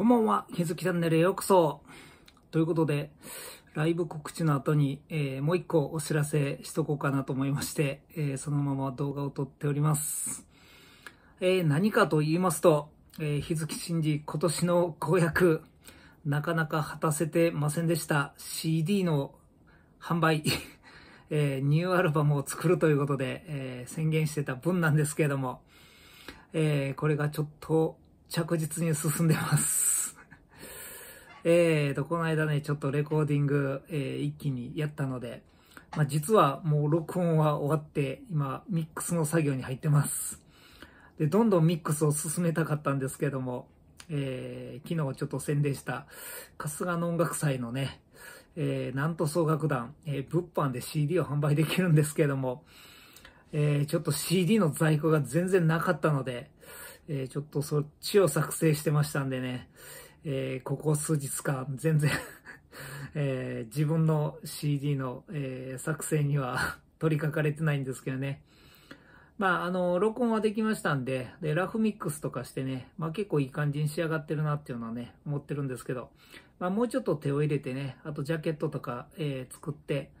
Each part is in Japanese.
こんばんは、ひづきチャンネルへようこそ。ということで、ライブ告知の後に、えー、もう一個お知らせしとこうかなと思いまして、えー、そのまま動画を撮っております。えー、何かと言いますと、え日月真嗣今年の公約、なかなか果たせてませんでした CD の販売、えニューアルバムを作るということで、え宣言してた分なんですけれども、えこれがちょっと着実に進んでます。えーと、この間ね、ちょっとレコーディング、えー、一気にやったので、まあ、実はもう録音は終わって、今、ミックスの作業に入ってます。で、どんどんミックスを進めたかったんですけども、えー、昨日ちょっと宣伝した、春日の音楽祭のね、えー、なんと総楽団、えー、物販で CD を販売できるんですけども、えー、ちょっと CD の在庫が全然なかったので、えー、ちょっとそっちを作成してましたんでね、えー、ここ数日間全然 えー、自分の CD の、えー、作成には 取り掛かれてないんですけどね。まあ、あの、録音はできましたんで、で、ラフミックスとかしてね、まあ結構いい感じに仕上がってるなっていうのはね、思ってるんですけど、まあもうちょっと手を入れてね、あとジャケットとか、えー、作って、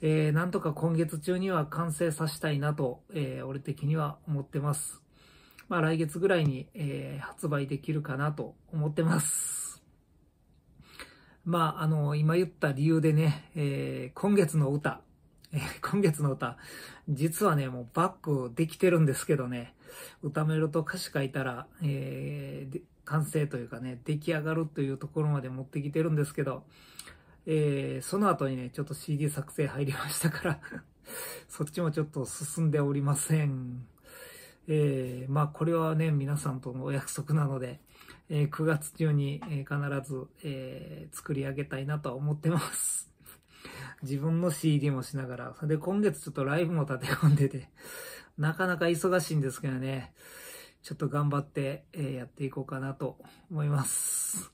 えー、なんとか今月中には完成させたいなと、えー、俺的には思ってます。まあ来月ぐらいに、えー、発売できるかなと思ってます。まあ、あの、今言った理由でね、えー、今月の歌、えー、今月の歌、実はね、もうバックできてるんですけどね、歌メロと歌詞書いたら、えー、完成というかね、出来上がるというところまで持ってきてるんですけど、えー、その後にね、ちょっと CD 作成入りましたから そっちもちょっと進んでおりません。えー、まあ、これはね、皆さんとのお約束なので、えー、9月中に、え必ず、えー、作り上げたいなとは思ってます。自分の CD もしながら、で、今月ちょっとライブも立て込んでて、なかなか忙しいんですけどね、ちょっと頑張って、えー、やっていこうかなと思います。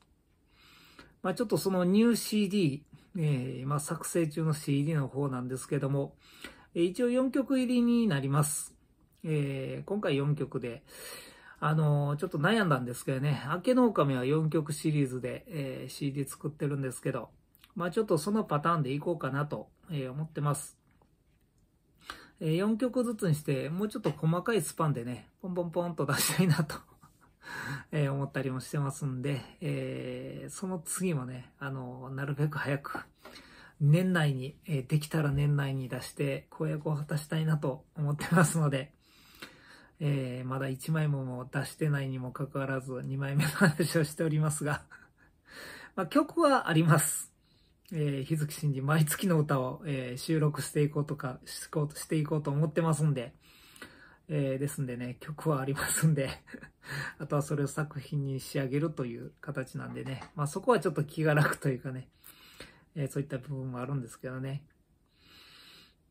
まあ、ちょっとそのニュー CD、えー、今作成中の CD の方なんですけども、一応4曲入りになります。えー、今回4曲で、あのー、ちょっと悩んだんですけどね、明けの狼は4曲シリーズで、えー、CD 作ってるんですけど、まあちょっとそのパターンでいこうかなと、え思ってます。え4曲ずつにして、もうちょっと細かいスパンでね、ポンポンポンと出したいなと え思ったりもしてますんで、えその次もね、あのなるべく早く、年内に、えできたら年内に出して、公約を果たしたいなと思ってますので、えー、まだ1枚も出してないにもかかわらず2枚目の話をしておりますが まあ、曲はあります。えー、日月真二毎月の歌を、えー、収録していこうとか、しこうとしていこうと思ってますんで、えー、ですんでね、曲はありますんで あとはそれを作品に仕上げるという形なんでね、まあそこはちょっと気が楽というかね、えー、そういった部分もあるんですけどね。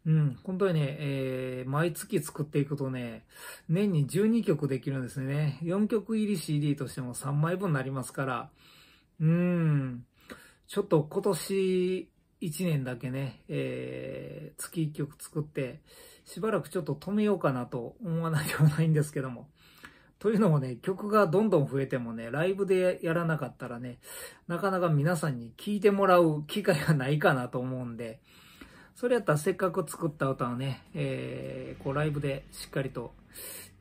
うん、本当にね、えー、毎月作っていくとね、年に12曲できるんですね。4曲入り CD としても3枚分になりますから、うん、ちょっと今年1年だけね、えー、月1曲作って、しばらくちょっと止めようかなと思わないではないんですけども。というのもね、曲がどんどん増えてもね、ライブでやらなかったらね、なかなか皆さんに聴いてもらう機会がないかなと思うんで、それやったらせっかく作った歌をね、えー、こうライブでしっかりと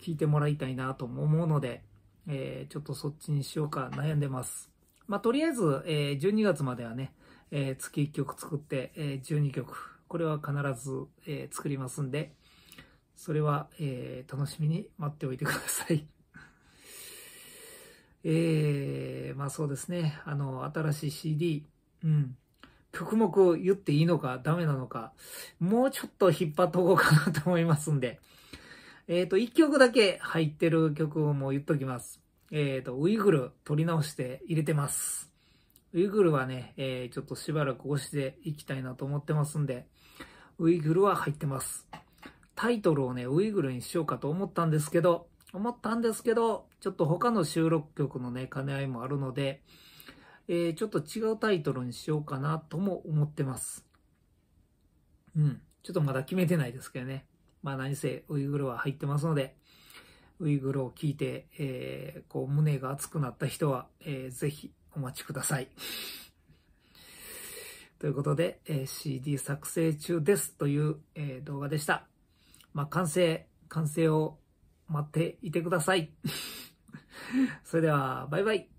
聴いてもらいたいなと思うので、えー、ちょっとそっちにしようか悩んでます。まあ、とりあえず、えー、12月まではね、えー、月1曲作って、え12曲、これは必ず、え作りますんで、それは、え楽しみに待っておいてください。えまあそうですね、あの、新しい CD、うん。曲目言っていいのかダメなのか、もうちょっと引っ張っとこうかなと思いますんで。えっ、ー、と、1曲だけ入ってる曲をもう言っときます。えっ、ー、と、ウイグル取り直して入れてます。ウイグルはね、えー、ちょっとしばらく押していきたいなと思ってますんで、ウイグルは入ってます。タイトルをね、ウイグルにしようかと思ったんですけど、思ったんですけど、ちょっと他の収録曲のね、兼ね合いもあるので、えー、ちょっと違うタイトルにしようかなとも思ってます。うん。ちょっとまだ決めてないですけどね。まあ何せウイグルは入ってますので、ウイグルを聞いて、えー、こう胸が熱くなった人は、えー、ぜひお待ちください。ということで、えー、CD 作成中ですという、えー、動画でした。まあ、完成、完成を待っていてください。それでは、バイバイ。